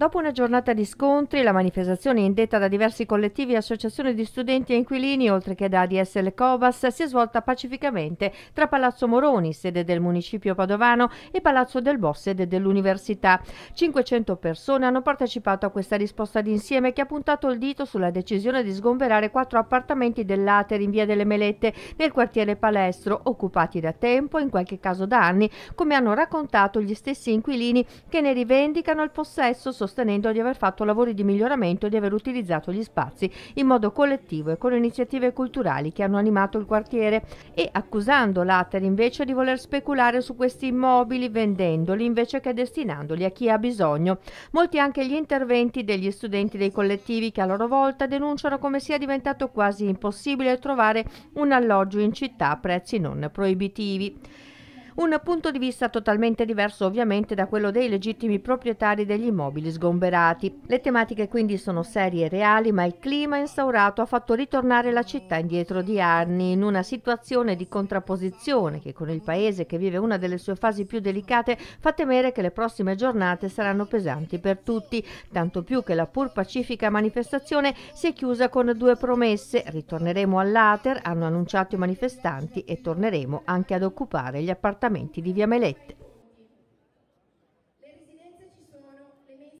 Dopo una giornata di scontri, la manifestazione indetta da diversi collettivi e associazioni di studenti e inquilini, oltre che da ADS Le Cobas, si è svolta pacificamente tra Palazzo Moroni, sede del municipio padovano, e Palazzo del Boss, sede dell'università. 500 persone hanno partecipato a questa risposta d'insieme che ha puntato il dito sulla decisione di sgomberare quattro appartamenti dell'Ater in via delle Melette, nel quartiere Palestro, occupati da tempo, in qualche caso da anni, come hanno raccontato gli stessi inquilini che ne rivendicano il possesso sostanziale sostenendo di aver fatto lavori di miglioramento e di aver utilizzato gli spazi in modo collettivo e con iniziative culturali che hanno animato il quartiere e accusando l'Ater invece di voler speculare su questi immobili vendendoli invece che destinandoli a chi ha bisogno. Molti anche gli interventi degli studenti dei collettivi che a loro volta denunciano come sia diventato quasi impossibile trovare un alloggio in città a prezzi non proibitivi. Un punto di vista totalmente diverso ovviamente da quello dei legittimi proprietari degli immobili sgomberati. Le tematiche quindi sono serie e reali, ma il clima instaurato ha fatto ritornare la città indietro di anni, in una situazione di contrapposizione che con il paese che vive una delle sue fasi più delicate fa temere che le prossime giornate saranno pesanti per tutti, tanto più che la pur pacifica manifestazione si è chiusa con due promesse. Ritorneremo all'Ater, hanno annunciato i manifestanti, e torneremo anche ad occupare gli appartamenti appartamenti di via Melette.